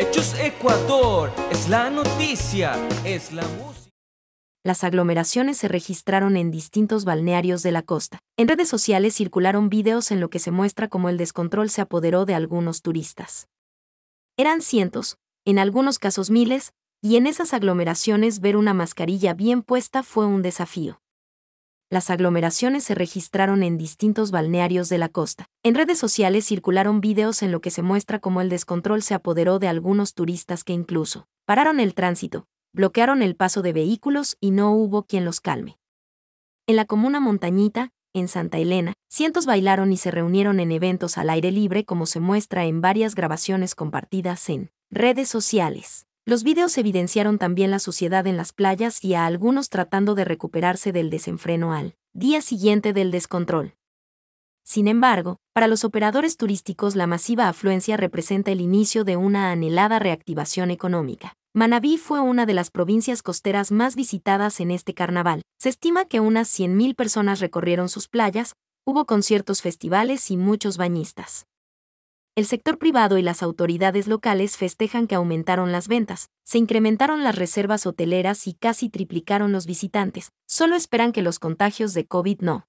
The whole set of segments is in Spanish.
Hechos Ecuador, es la noticia, es la música. Las aglomeraciones se registraron en distintos balnearios de la costa. En redes sociales circularon videos en lo que se muestra cómo el descontrol se apoderó de algunos turistas. Eran cientos, en algunos casos miles, y en esas aglomeraciones ver una mascarilla bien puesta fue un desafío las aglomeraciones se registraron en distintos balnearios de la costa. En redes sociales circularon videos en lo que se muestra cómo el descontrol se apoderó de algunos turistas que incluso pararon el tránsito, bloquearon el paso de vehículos y no hubo quien los calme. En la comuna montañita, en Santa Elena, cientos bailaron y se reunieron en eventos al aire libre como se muestra en varias grabaciones compartidas en redes sociales. Los videos evidenciaron también la suciedad en las playas y a algunos tratando de recuperarse del desenfreno al día siguiente del descontrol. Sin embargo, para los operadores turísticos la masiva afluencia representa el inicio de una anhelada reactivación económica. Manabí fue una de las provincias costeras más visitadas en este carnaval. Se estima que unas 100.000 personas recorrieron sus playas, hubo conciertos festivales y muchos bañistas el sector privado y las autoridades locales festejan que aumentaron las ventas, se incrementaron las reservas hoteleras y casi triplicaron los visitantes. Solo esperan que los contagios de COVID no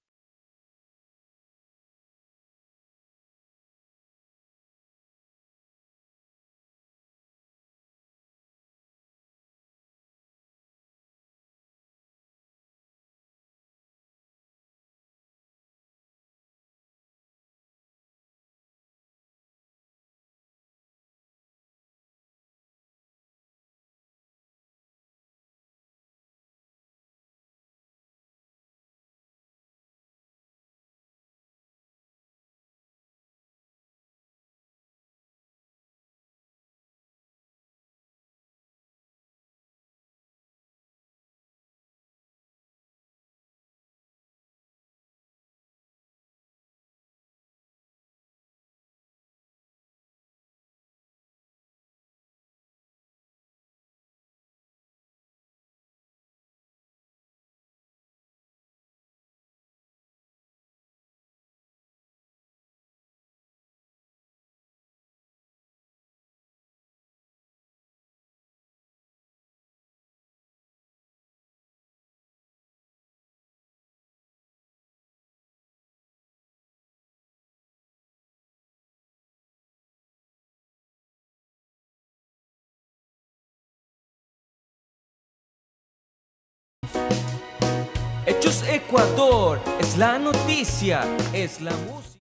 Ecuador es la noticia, es la música.